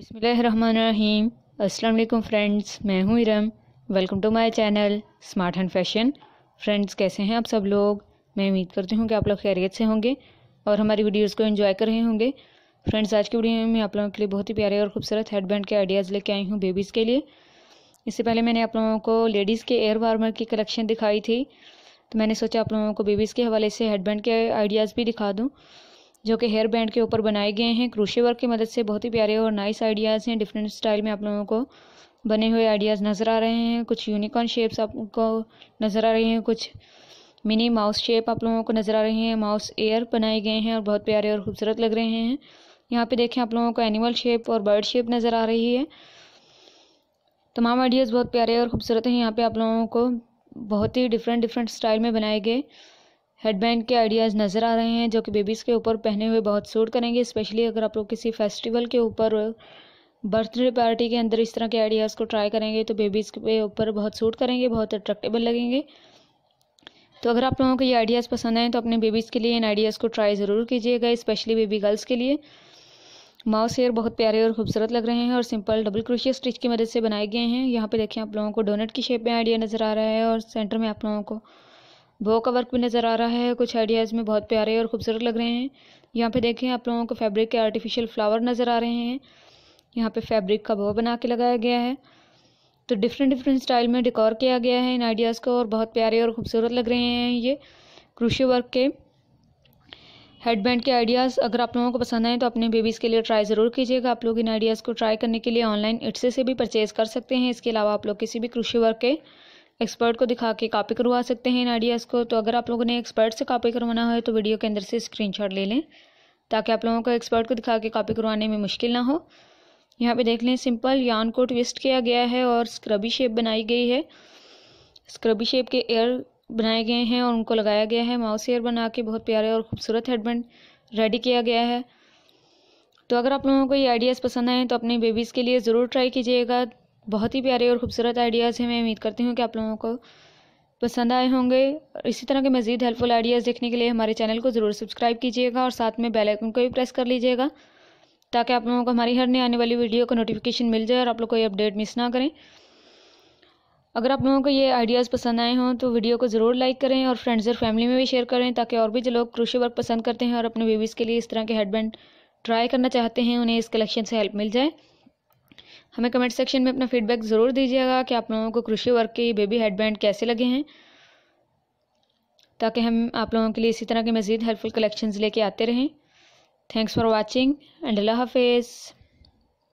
बिसमीम अस्सलाम फ्रेंड्स मैं हूँ Iram welcome to my channel smart and fashion friends कैसे हैं आप सब लोग मैं उम्मीद करती हूँ कि आप लोग खैरियत से होंगे और हमारी वीडियोस को एंजॉय कर रहे होंगे फ्रेंड्स आज की वीडियो में आप लोगों के लिए बहुत ही प्यारे और खूबसूरत हेडबैंड के आइडियाज़ लेके आई हूँ बेबीज़ के लिए इससे पहले मैंने आप लोगों को लेडीज़ के एयर वार्मर की कलेक्शन दिखाई थी तो मैंने सोचा आप लोगों को बेबीज़ के हवाले से हेडबैंड के आइडियाज़ भी दिखा दूँ जो कि हेयर बैंड के ऊपर बनाए गए हैं क्रूशे वर्क की मदद से बहुत ही प्यारे और नाइस आइडियाज़ हैं डिफरेंट स्टाइल में आप लोगों को बने हुए आइडियाज़ नज़र आ रहे हैं कुछ यूनिकॉर्न शेप्स आपको नज़र आ रही हैं कुछ मिनी माउस शेप आप लोगों को नज़र आ रही हैं माउस एयर बनाए गए हैं और बहुत प्यारे और खूबसूरत लग रहे हैं यहाँ पे देखें आप लोगों को एनिमल शेप और बर्ड शेप नज़र आ रही है तमाम आइडियाज़ बहुत प्यारे और खूबसूरत हैं यहाँ पे आप लोगों को बहुत ही डिफरेंट डिफरेंट स्टाइल में बनाए गए हेडबैंड के आइडियाज़ नज़र आ रहे हैं जो कि बेबीज़ के ऊपर पहने हुए बहुत सूट करेंगे स्पेशली अगर आप लोग किसी फेस्टिवल के ऊपर बर्थडे पार्टी के अंदर इस तरह के आइडियाज़ को ट्राई करेंगे तो बेबीज़ के ऊपर बहुत सूट करेंगे बहुत अट्रैक्टेबल लगेंगे तो अगर आप लोगों को ये आइडियाज़ पसंद आएँ तो अपने बेबीज़ के लिए इन आइडियाज़ को ट्राई ज़रूर कीजिएगा स्पेशली बेबी गर्ल्स के लिए माउस हेयर बहुत प्यारे और खूबसूरत लग रहे हैं और सिंपल डबल क्रोशिया स्टिच की मदद से बनाए गए हैं यहाँ पे देखिए आप लोगों को डोनट की शेप में आइडिया नज़र आ रहा है और सेंटर में आप लोगों को भो का वर्क भी नज़र आ रहा है कुछ आइडियाज़ में बहुत प्यारे और खूबसूरत लग रहे हैं यहाँ पे देखें आप लोगों को फैब्रिक के आर्टिफिशियल फ्लावर नज़र आ रहे हैं यहाँ पे फैब्रिक का भो बना के लगाया गया है तो डिफरेंट डिफरेंट स्टाइल में डिकॉर किया गया है इन आइडियाज़ को और बहुत प्यारे और खूबसूरत लग रहे हैं ये क्रूशे वर्क के हेडबैंड के आइडियाज़ अगर आप लोगों को पसंद आए तो अपने बेबीज़ के लिए ट्राई ज़रूर कीजिएगा आप लोग इन आइडियाज़ को ट्राई करने के लिए ऑनलाइन इट्से से भी परचेज़ कर सकते हैं इसके अलावा आप लोग किसी भी क्रूशे वर्क के एक्सपर्ट को दिखा के कापी करवा सकते हैं इन आइडियाज़ को तो अगर आप लोगों ने एक्सपर्ट से कापी करवाना है तो वीडियो के अंदर से शॉट ले लें ताकि आप लोगों को एक्सपर्ट को दिखा के कापी करवाने में मुश्किल ना हो यहाँ पे देख लें सिंपल यान को ट्विस्ट किया गया है और स्क्रबी शेप बनाई गई है स्क्रबी शेप के एयर बनाए गए हैं और उनको लगाया गया है माउस एयर बना के बहुत प्यारे और खूबसूरत हेडबैंड रेडी किया गया है तो अगर आप लोगों को ये आइडियाज़ पसंद आएँ तो अपने बेबीज़ के लिए ज़रूर ट्राई कीजिएगा बहुत ही प्यारे और ख़ूबसूरत आइडियाज़ हैं मैं उम्मीद करती हूँ कि आप लोगों को पसंद आए होंगे इसी तरह के मज़ीद हेल्पफुल आइडियाज़ देखने के लिए हमारे चैनल को ज़रूर सब्सक्राइब कीजिएगा और साथ में बेल आइकन को भी प्रेस कर लीजिएगा ताकि आप लोगों को हमारी हर नई आने वाली वीडियो का नोटिफिकेशन मिल जाए और आप लोग कोई अपडेट मिस ना करें अगर आप लोगों को ये आइडियाज़ पसंद आए हों तो वीडियो को ज़रूर लाइक करें और फ्रेंड्स और फैमिली में भी शेयर करें ताकि और भी जो लोग क्रूशी वर्क पसंद करते हैं और अपने बेबीज़ के लिए इस तरह के हेडबैंड ट्राई करना चाहते हैं उन्हें इस कलेक्शन से हेल्प मिल जाए हमें कमेंट सेक्शन में अपना फीडबैक ज़रूर दीजिएगा कि आप लोगों को कृषि वर्क के बेबी हेडबैंड कैसे लगे हैं ताकि हम आप लोगों के लिए इसी तरह के मज़ीद हेल्पफुल कलेक्शंस लेके आते रहें थैंक्स फॉर वॉचिंग एंड अल्लाह हाफिज़